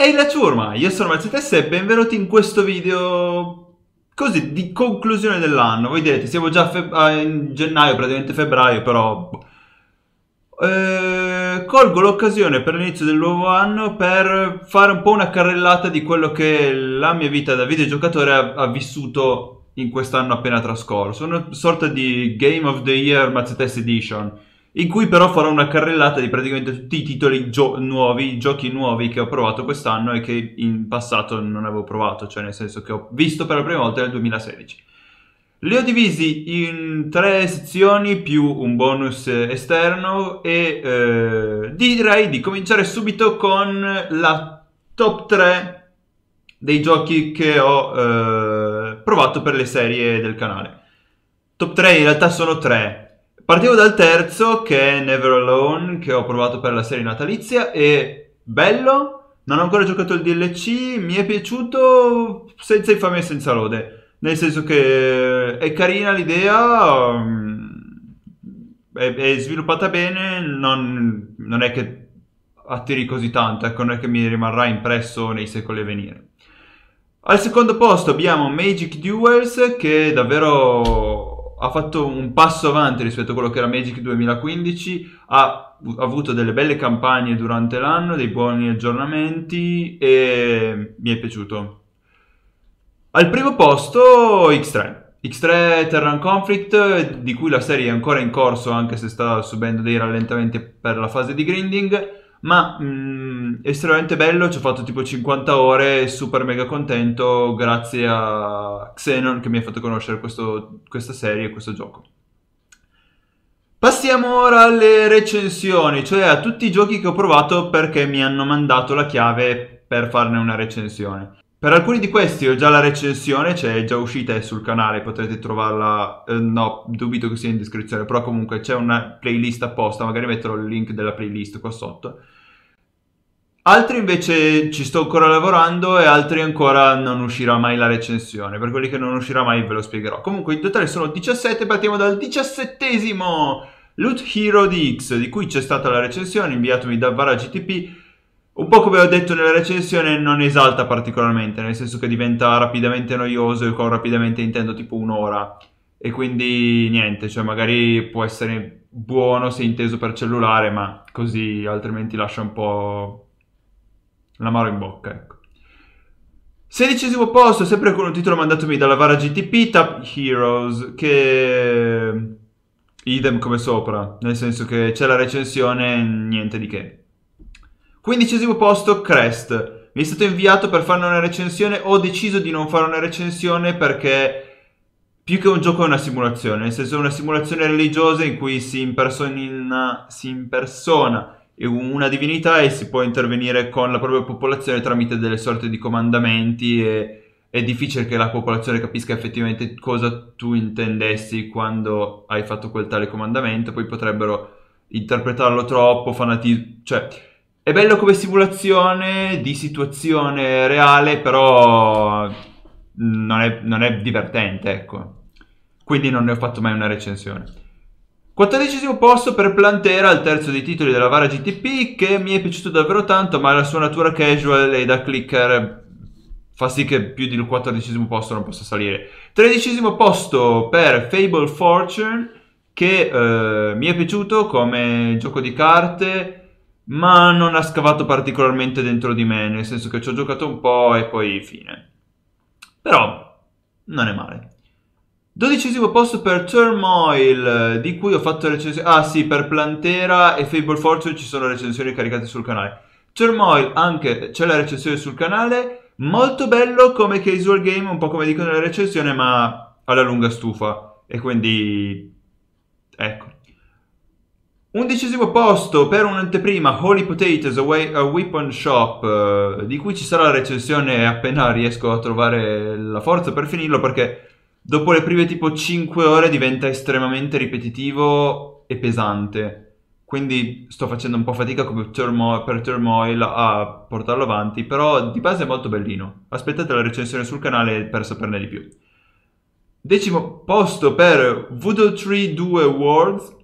Ehi la ciurma, io sono Mercedes e benvenuti in questo video così di conclusione dell'anno. Voi direte, siamo già eh, in gennaio, praticamente febbraio, però... Boh. Eh, colgo l'occasione per l'inizio del nuovo anno per fare un po' una carrellata di quello che la mia vita da videogiocatore ha, ha vissuto in quest'anno appena trascorso. Una sorta di Game of the Year Mazzetes Edition in cui però farò una carrellata di praticamente tutti i titoli gio- nuovi, giochi nuovi che ho provato quest'anno e che in passato non avevo provato, cioè nel senso che ho visto per la prima volta nel 2016. Li ho divisi in tre sezioni più un bonus esterno e eh, direi di cominciare subito con la top 3 dei giochi che ho eh, provato per le serie del canale. Top 3 in realtà sono 3, Partivo dal terzo, che è Never Alone, che ho provato per la serie natalizia, e bello, non ho ancora giocato il DLC, mi è piaciuto senza infamia e senza lode. Nel senso che è carina l'idea, mm, è, è sviluppata bene, non, non, è che attiri così tanto, ecco, non è che mi rimarrà impresso nei secoli a venire. Al secondo posto abbiamo Magic Duels, che è davvero ha fatto un passo avanti rispetto a quello che era Magic 2015, ha, avuto delle belle campagne durante l'anno, dei buoni aggiornamenti e mi è piaciuto. Al primo posto X3. X3 Terran Conflict, di cui la serie è ancora in corso anche se sta subendo dei rallentamenti per la fase di grinding ma mh, mm, estremamente bello, ci ho fatto tipo 50 ore, super mega contento, grazie a Xenon che mi ha fatto conoscere questo, questa serie e questo gioco. Passiamo ora alle recensioni, cioè a tutti i giochi che ho provato perché mi hanno mandato la chiave per farne una recensione. Per alcuni di questi ho già la recensione, cioè è già uscita è sul canale, potrete trovarla, eh, no, dubito che sia in descrizione, però comunque c'è una playlist apposta, magari metterò il link della playlist qua sotto. Altri invece ci sto ancora lavorando e altri ancora non uscirà mai la recensione. Per quelli che non uscirà mai ve lo spiegherò. Comunque in totale sono 17, partiamo dal diciassettesimo Loot Hero di X, di cui c'è stata la recensione inviatomi da VaraGTP. Un po' come ho detto nella recensione non esalta particolarmente, nel senso che diventa rapidamente noioso e con rapidamente intendo tipo un'ora. E quindi niente, cioè magari può essere buono se inteso per cellulare, ma così altrimenti lascia un po' l'amaro in bocca, ecco. Sedicesimo posto, sempre con un titolo mandatomi dalla Vara GTP, Tap Heroes, che idem come sopra, nel senso che c'è la recensione, niente di che. Quindicesimo posto, Crest. Mi è stato inviato per farne una recensione, ho deciso di non fare una recensione perché più che un gioco è una simulazione, nel senso è una simulazione religiosa in cui si impersona, si impersona una divinità e si può intervenire con la propria popolazione tramite delle sorte di comandamenti e è difficile che la popolazione capisca effettivamente cosa tu intendessi quando hai fatto quel tale comandamento, poi potrebbero interpretarlo troppo, fanatizzare, cioè è bello come simulazione di situazione reale, però non è, non è divertente, ecco. Quindi non ne ho fatto mai una recensione. Quattordicesimo posto per Plantera, il terzo dei titoli della Vara GTP, che mi è piaciuto davvero tanto, ma la sua natura casual e da clicker fa sì che più del quattordicesimo posto non possa salire. Tredicesimo posto per Fable Fortune, che eh, mi è piaciuto come gioco di carte, ma non ha scavato particolarmente dentro di me, nel senso che ci ho giocato un po' e poi fine. Però non è male. Dodicesimo posto per Turmoil, di cui ho fatto recensione... Ah sì, per Plantera e Fable Fortune ci sono recensioni caricate sul canale. Turmoil anche c'è la recensione sul canale, molto bello come casual game, un po' come dicono nella recensione, ma alla lunga stufa. E quindi... ecco. Undicesimo posto per un'anteprima, Holy Potatoes, a, Way, a Weapon Shop, eh, di cui ci sarà la recensione appena riesco a trovare la forza per finirlo perché Dopo le prime tipo 5 ore diventa estremamente ripetitivo e pesante. Quindi sto facendo un po' fatica come turmo- per Turmoil a portarlo avanti, però di base è molto bellino. Aspettate la recensione sul canale per saperne di più. Decimo posto per Voodoo Tree 2 Worlds,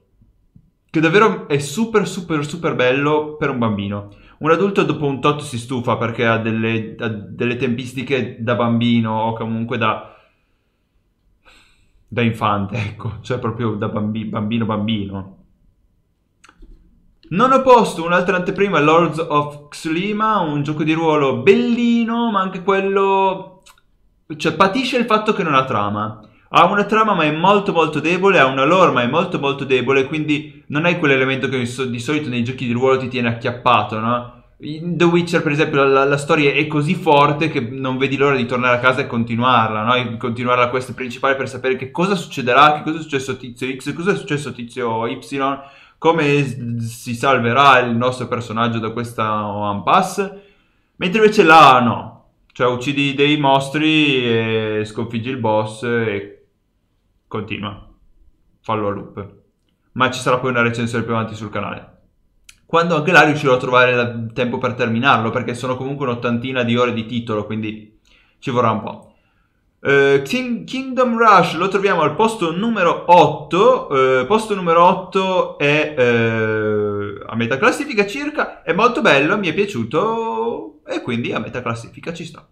che davvero è super super super bello per un bambino. Un adulto dopo un tot si stufa perché ha delle, ha delle tempistiche da bambino o comunque da da infante, ecco, cioè proprio da bambi bambino bambino. Non ho posto un'altra anteprima, Lords of Xulima, un gioco di ruolo bellino, ma anche quello... Cioè, patisce il fatto che non ha trama. Ha una trama ma è molto molto debole, ha una lore ma è molto molto debole, quindi non è quell'elemento che di solito nei giochi di ruolo ti tiene acchiappato, no? In The Witcher, per esempio, la, la, storia è così forte che non vedi l'ora di tornare a casa e continuarla, no? E continuare la quest principale per sapere che cosa succederà, che cosa è successo a tizio X, cosa è successo a tizio Y, come si salverà il nostro personaggio da questa One Pass. Mentre invece là no. Cioè uccidi dei mostri e sconfiggi il boss e continua. Fallo a loop. Ma ci sarà poi una recensione più avanti sul canale quando anche là riuscirò a trovare il tempo per terminarlo, perché sono comunque un'ottantina di ore di titolo, quindi ci vorrà un po'. Uh, King, Kingdom Rush lo troviamo al posto numero 8, uh, eh, posto numero 8 è uh, a metà classifica circa, è molto bello, mi è piaciuto e quindi a metà classifica ci sta.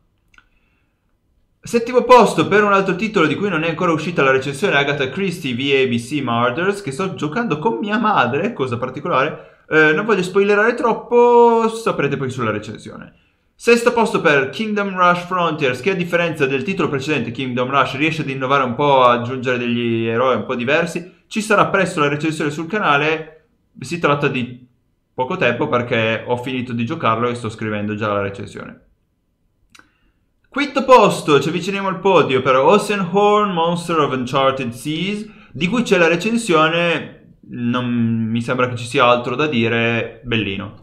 Settimo posto per un altro titolo di cui non è ancora uscita la recensione Agatha Christie VABC Murders che sto giocando con mia madre, cosa particolare, eh, non voglio spoilerare troppo, saprete poi sulla recensione. Sesto posto per Kingdom Rush Frontiers, che a differenza del titolo precedente, Kingdom Rush, riesce ad innovare un po', aggiungere degli eroi un po' diversi. Ci sarà presto la recensione sul canale, si tratta di poco tempo perché ho finito di giocarlo e sto scrivendo già la recensione. Quinto posto, ci avviciniamo al podio per Ocean Horn Monster of Uncharted Seas, di cui c'è la recensione non mi sembra che ci sia altro da dire, bellino.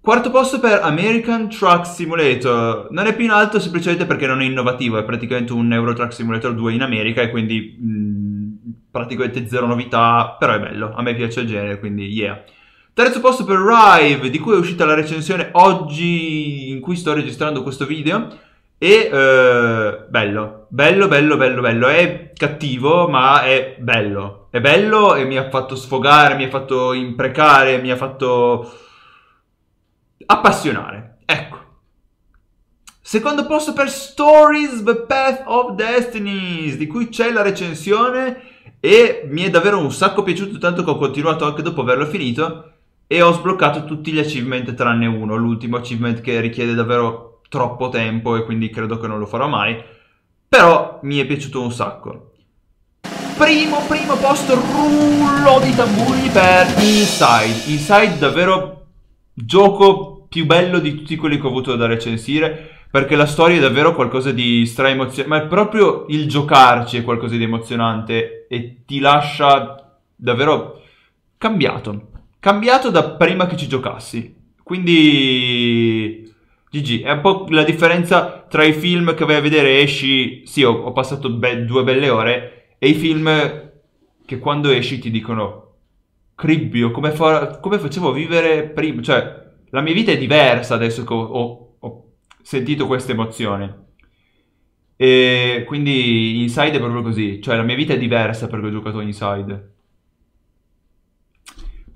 Quarto posto per American Truck Simulator. Non è più in alto semplicemente perché non è innovativo, è praticamente un Euro Truck Simulator 2 in America e quindi mh, mm, praticamente zero novità, però è bello, a me piace il genere, quindi yeah. Terzo posto per Rive, di cui è uscita la recensione oggi in cui sto registrando questo video. E eh, bello, bello, bello, bello, bello. È cattivo, ma è bello. È bello e mi ha fatto sfogare, mi ha fatto imprecare, mi ha fatto appassionare. Ecco. Secondo posto per Stories The Path of Destinies, di cui c'è la recensione e mi è davvero un sacco piaciuto, tanto che ho continuato anche dopo averlo finito e ho sbloccato tutti gli achievement tranne uno, l'ultimo achievement che richiede davvero troppo tempo e quindi credo che non lo farò mai, però mi è piaciuto un sacco. Primo, primo posto, rullo di tamburi per Inside. Inside davvero gioco più bello di tutti quelli che ho avuto da recensire perché la storia è davvero qualcosa di straemozionante. emozionante, ma proprio il giocarci è qualcosa di emozionante e ti lascia davvero cambiato, cambiato da prima che ci giocassi. Quindi GG, è un po' la differenza tra i film che vai a vedere esci, sì, ho, ho passato be- due belle ore, e i film che quando esci ti dicono, cribbio, come, fa- come facevo a vivere prima? Cioè, la mia vita è diversa adesso che ho, ho, ho sentito questa emozione. E quindi Inside è proprio così, cioè la mia vita è diversa perché ho giocato Inside.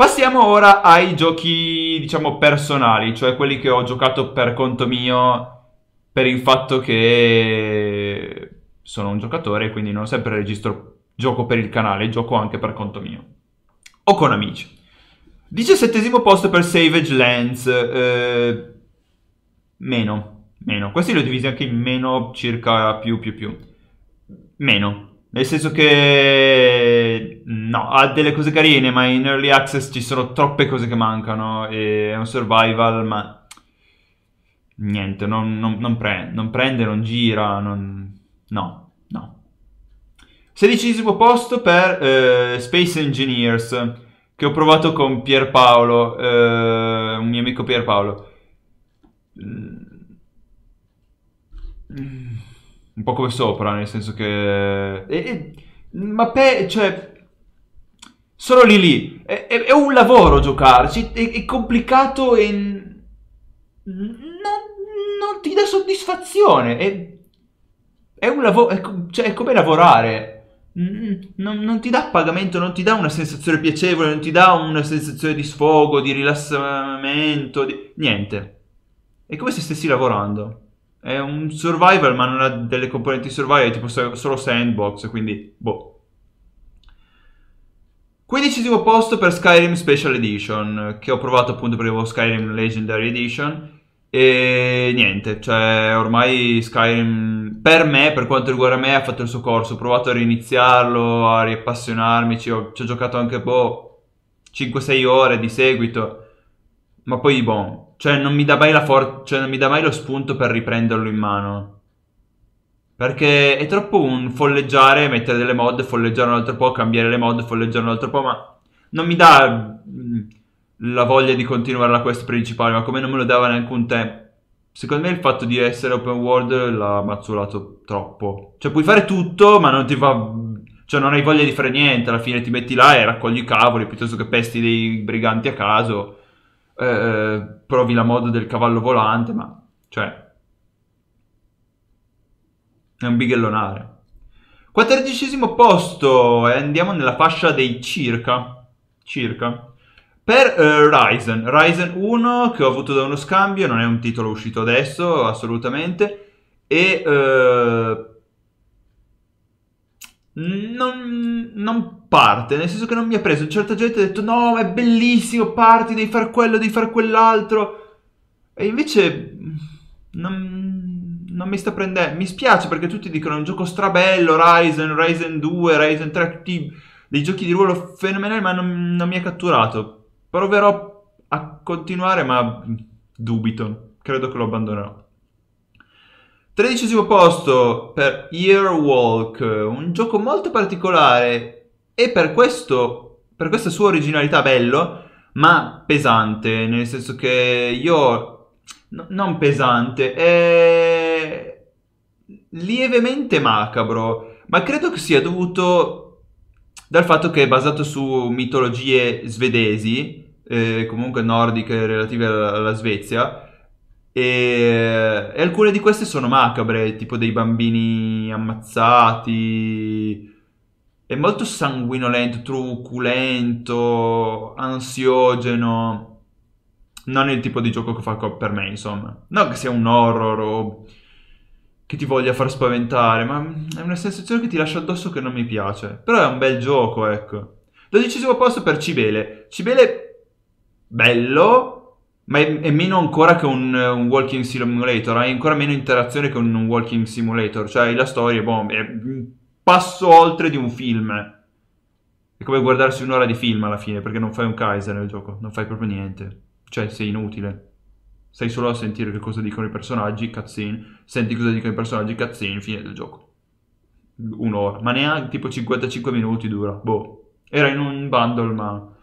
Passiamo ora ai giochi, diciamo, personali, cioè quelli che ho giocato per conto mio per il fatto che sono un giocatore, quindi non sempre registro gioco per il canale, gioco anche per conto mio. O con amici. 17 posto per Savage Lands. Eh, meno, meno. Questi li ho divisi anche in meno, circa, più, più, più. Meno. Nel senso che no, ha delle cose carine, ma in early access ci sono troppe cose che mancano. E è un survival, ma niente, non, non, non, pre- non prende, non gira, non... no, no. Sedicesimo posto per eh, Space Engineers, che ho provato con Pierpaolo, eh, un mio amico Pierpaolo. Mm un po' come sopra, nel senso che... E, e... ma pe... cioè... Sono lì lì. È, è, è un lavoro giocarci, è, è complicato e... Non, non, ti dà soddisfazione. È, è un lavoro... cioè, è come lavorare. Non, non, ti dà pagamento, non ti dà una sensazione piacevole, non ti dà una sensazione di sfogo, di rilassamento, di... niente. È come se stessi lavorando. È un survival, ma non ha delle componenti survival, è tipo solo sandbox, quindi boh. Quindicesimo posto per Skyrim Special Edition, che ho provato appunto perché avevo Skyrim Legendary Edition. E niente, cioè ormai Skyrim per me, per quanto riguarda me, ha fatto il suo corso. Ho provato a riniziarlo, a riappassionarmi, ci ho, ci ho giocato anche boh, 5-6 ore di seguito. Ma poi, boh, cioè non mi dà mai la forza, cioè non mi dà mai lo spunto per riprenderlo in mano. Perché è troppo un folleggiare, mettere delle mod, folleggiare un altro po', cambiare le mod, folleggiare un altro po', ma non mi dà mm, la voglia di continuare la quest principale, ma come non me lo dava neanche un tempo. Secondo me il fatto di essere open world l'ha mazzolato troppo. Cioè puoi fare tutto, ma non ti fa... Cioè non hai voglia di fare niente, alla fine ti metti là e raccogli i cavoli, piuttosto che pesti dei briganti a caso eh, eh, provi la mod del cavallo volante, ma cioè è un bighellonare. Quattordicesimo posto e andiamo nella fascia dei circa, circa. Per eh, Ryzen, Ryzen 1 che ho avuto da uno scambio, non è un titolo uscito adesso assolutamente e eh, non, non, parte, nel senso che non mi ha preso. Certa gente ha detto no, ma è bellissimo, parti, devi far quello, devi far quell'altro. E invece non, non mi sta prendendo. Mi spiace perché tutti dicono è un gioco strabello, Ryzen, Ryzen 2, Ryzen 3, tutti dei giochi di ruolo fenomenali, ma non, non mi ha catturato. Proverò a continuare, ma dubito. Credo che lo abbandonerò. Tredicesimo posto per Earwalk, un gioco molto particolare e per questo, per questa sua originalità bello, ma pesante, nel senso che io... No, non pesante, è lievemente macabro, ma credo che sia dovuto dal fatto che è basato su mitologie svedesi, eh, comunque nordiche relative alla, alla Svezia, e, e, alcune di queste sono macabre, tipo dei bambini ammazzati, è molto sanguinolento, truculento, ansiogeno. Non è il tipo di gioco che fa per me, insomma. Non che sia un horror o che ti voglia far spaventare, ma è una sensazione che ti lascia addosso che non mi piace. Però è un bel gioco, ecco. Dodicesimo posto per Cibele. Cibele, bello, ma è, è, meno ancora che un, un, walking simulator, hai ancora meno interazione che un, un walking simulator, cioè la storia boh, è passo oltre di un film. È come guardarsi un'ora di film alla fine, perché non fai un Kaiser nel gioco, non fai proprio niente. Cioè, sei inutile. Stai solo a sentire che cosa dicono i personaggi, cutscene, senti cosa dicono i personaggi, cutscene, fine del gioco. Un'ora, ma neanche tipo 55 minuti dura. Boh, era in un bundle, ma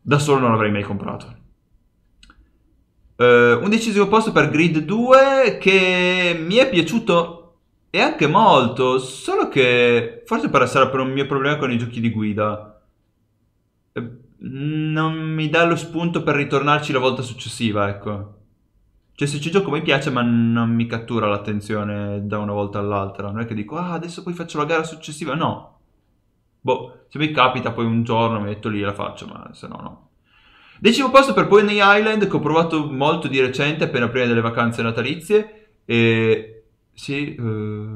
da solo non l'avrei mai comprato. Uh, eh, undicesimo posto per Grid 2 che mi è piaciuto e anche molto, solo che forse per sarà per un mio problema con i giochi di guida. Eh, non mi dà lo spunto per ritornarci la volta successiva, ecco. Cioè se ci gioco mi piace ma non mi cattura l'attenzione da una volta all'altra. Non è che dico, ah adesso poi faccio la gara successiva, no. Boh, se mi capita poi un giorno mi metto lì e la faccio, ma se no no. Decimo posto per Pony Island che ho provato molto di recente, appena prima delle vacanze natalizie. E sì, eh,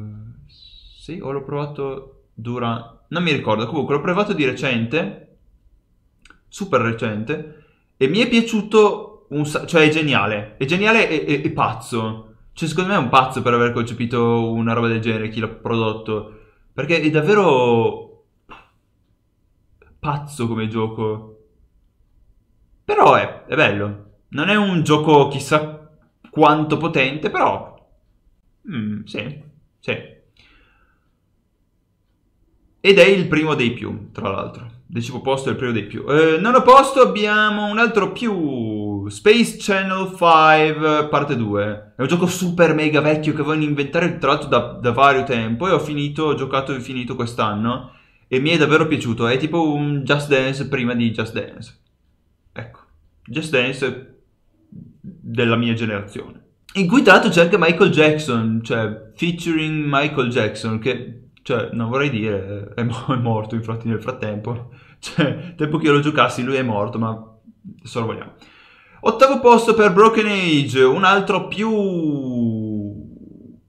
sì, o l'ho provato durante... Non mi ricordo, comunque l'ho provato di recente, super recente, e mi è piaciuto, un, cioè è geniale, è geniale e, e, e pazzo. Cioè secondo me è un pazzo per aver concepito una roba del genere, chi l'ha prodotto, perché è davvero pazzo come gioco. Però è, è bello, non è un gioco chissà quanto potente, però Mm, sì, sì. Ed è il primo dei più, tra l'altro. Decimo posto è il primo dei più. Eh, nono posto abbiamo un altro più. Space Channel 5 parte 2. È un gioco super mega vecchio che vogliono inventare tra l'altro da, da, vario tempo. E ho finito, ho giocato e finito quest'anno. E mi è davvero piaciuto. È tipo un Just Dance prima di Just Dance. Ecco. Just Dance della mia generazione in cui tra l'altro c'è anche Michael Jackson, cioè featuring Michael Jackson, che cioè, non vorrei dire, è, mo- è morto infatti nel frattempo, cioè, tempo che io lo giocassi lui è morto, ma se lo vogliamo. Ottavo posto per Broken Age, un altro più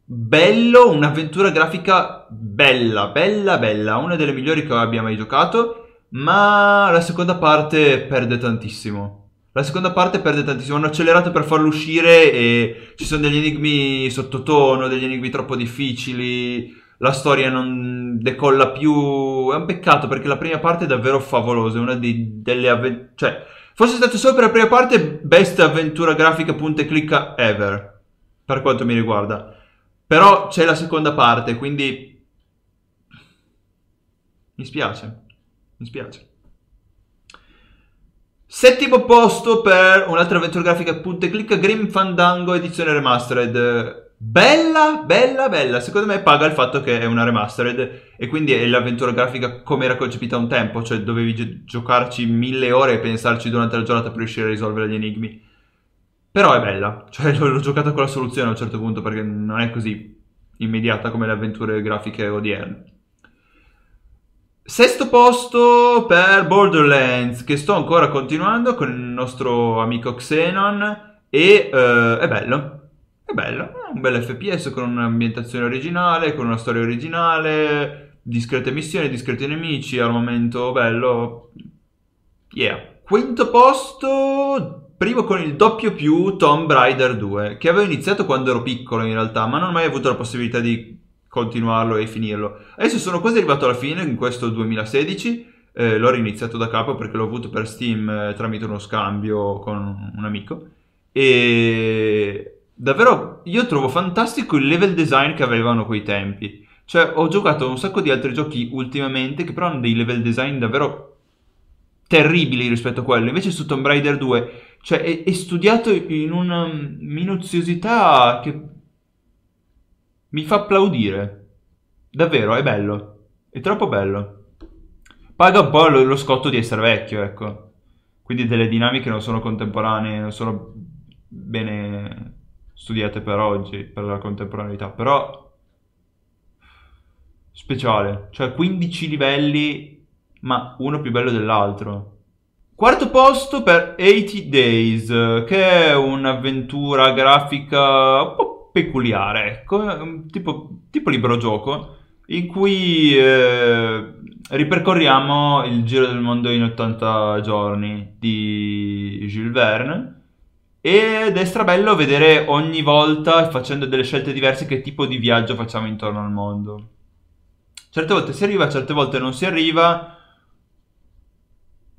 bello, un'avventura grafica bella, bella, bella, una delle migliori che abbia mai giocato, ma la seconda parte perde tantissimo la seconda parte perde tantissimo, hanno accelerato per farlo uscire e ci sono degli enigmi sottotono, degli enigmi troppo difficili, la storia non decolla più. È un peccato perché la prima parte è davvero favolosa, è una di, delle avventure... Cioè, fosse stato solo per la prima parte, best avventura grafica punta clicca ever, per quanto mi riguarda. Però c'è la seconda parte, quindi... Mi spiace, mi spiace. Settimo posto per un'altra avventura grafica punta e clicca Grim Fandango edizione remastered. Bella, bella, bella. Secondo me paga il fatto che è una remastered e quindi è l'avventura grafica come era concepita un tempo, cioè dovevi gi- giocarci mille ore e pensarci durante la giornata per riuscire a risolvere gli enigmi. Però è bella, cioè l'ho, l'ho giocata con la soluzione a un certo punto perché non è così immediata come le avventure grafiche odierne. Sesto posto per Borderlands, che sto ancora continuando con il nostro amico Xenon. E eh, è bello. È bello. È un bel FPS con un'ambientazione originale, con una storia originale, discrete missioni, discreti nemici, al momento bello. Yeah. Quinto posto, primo con il doppio più Tomb Raider 2, che avevo iniziato quando ero piccolo in realtà, ma non ho mai avuto la possibilità di continuarlo e finirlo. Adesso sono quasi arrivato alla fine in questo 2016, eh, l'ho riniziato da capo perché l'ho avuto per Steam eh, tramite uno scambio con un amico e davvero io trovo fantastico il level design che avevano quei tempi. Cioè ho giocato un sacco di altri giochi ultimamente che però hanno dei level design davvero terribili rispetto a quello. Invece su Tomb Raider 2, cioè, è, è studiato in una minuziosità che mi fa applaudire. Davvero, è bello. È troppo bello. Paga un po' lo, lo scotto di essere vecchio, ecco. Quindi delle dinamiche non sono contemporanee, non sono bene studiate per oggi, per la contemporaneità, però speciale, cioè 15 livelli, ma uno più bello dell'altro. Quarto posto per 80 Days, che è un'avventura grafica un po' peculiare, ecco, ehm, tipo, tipo libro gioco, in cui eh, ripercorriamo il giro del mondo in 80 giorni di Jules Verne. Ed è strabello vedere ogni volta, facendo delle scelte diverse, che tipo di viaggio facciamo intorno al mondo. Certe volte si arriva, certe volte non si arriva,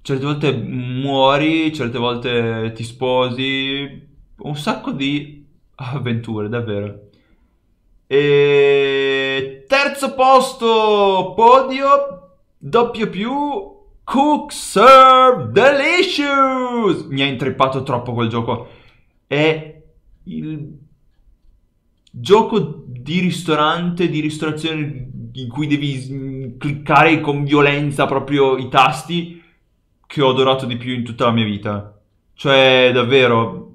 certe volte muori, certe volte ti sposi, un sacco di avventure, davvero. E terzo posto, podio, doppio più, Cook Serve Delicious! Mi ha intrippato troppo quel gioco. È il gioco di ristorante, di ristorazione in cui devi cliccare con violenza proprio i tasti che ho adorato di più in tutta la mia vita. Cioè, davvero,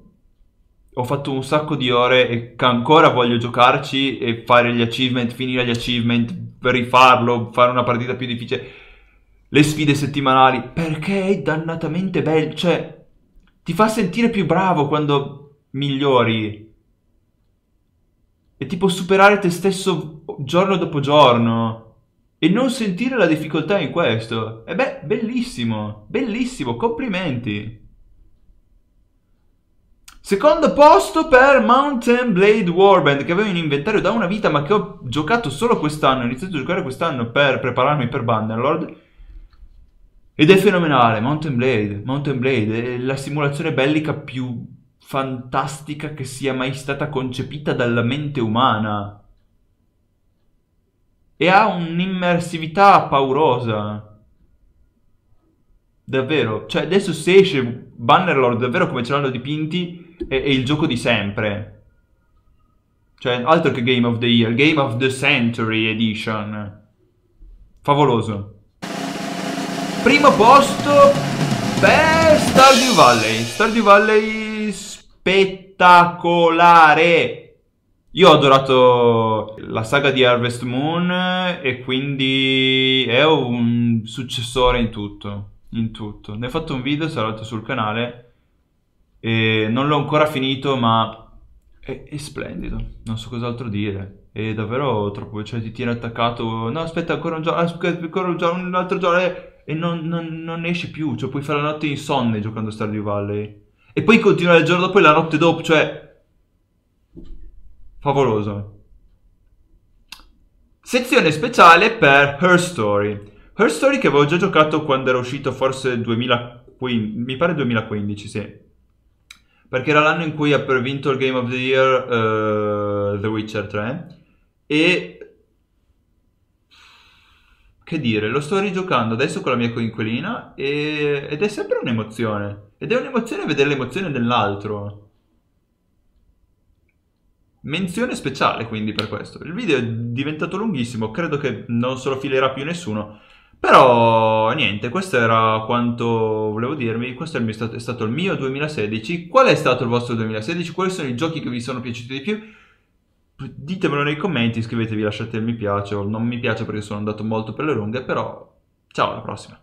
ho fatto un sacco di ore e che ancora voglio giocarci e fare gli achievement, finire gli achievement, rifarlo, fare una partita più difficile. Le sfide settimanali, perché è dannatamente bello, cioè ti fa sentire più bravo quando migliori. È tipo superare te stesso giorno dopo giorno e non sentire la difficoltà in questo. E beh, bellissimo, bellissimo, complimenti. Secondo posto per Mountain Blade Warband che avevo in inventario da una vita ma che ho giocato solo quest'anno, ho iniziato a giocare quest'anno per prepararmi per Bannerlord. Ed è fenomenale, Mountain Blade, Mountain Blade è la simulazione bellica più fantastica che sia mai stata concepita dalla mente umana. E ha un'immersività paurosa. Davvero, cioè adesso se esce Bannerlord davvero come ce l'hanno dipinti è, è il gioco di sempre. Cioè, altro che Game of the Year, Game of the Century Edition. Favoloso. Primo posto, beh, Stardew Valley. Stardew Valley spettacolare. Io ho adorato la saga di Harvest Moon e quindi è un successore in tutto, in tutto. Ne ho fatto un video, sarà sul canale, e non l'ho ancora finito, ma è, è splendido. Non so cos'altro dire. È davvero troppo. Cioè, ti tiene attaccato. No, aspetta, ancora un giorno, aspetta, ah, ancora un giorno, un altro giorno. Eh, e non, non, non esci più. Cioè, puoi fare la notte insonne giocando a Stardew Valley. E poi continuare il giorno dopo e la notte dopo. Cioè, favoloso. Sezione speciale per Her Story. Her Story che avevo già giocato quando era uscito, forse 2000. Mi pare 2015, sì perché era l'anno in cui ha vinto il Game of the Year uh, The Witcher 3 e che dire, lo sto rigiocando adesso con la mia coinquilina e... ed è sempre un'emozione ed è un'emozione vedere l'emozione dell'altro Menzione speciale quindi per questo. Il video è diventato lunghissimo, credo che non se lo filerà più nessuno, però niente, questo era quanto volevo dirvi, questo è, stato, è stato il mio 2016. Qual è stato il vostro 2016? Quali sono i giochi che vi sono piaciuti di più? Ditemelo nei commenti, iscrivetevi, lasciate il mi piace o non mi piace perché sono andato molto per le lunghe, però ciao, alla prossima.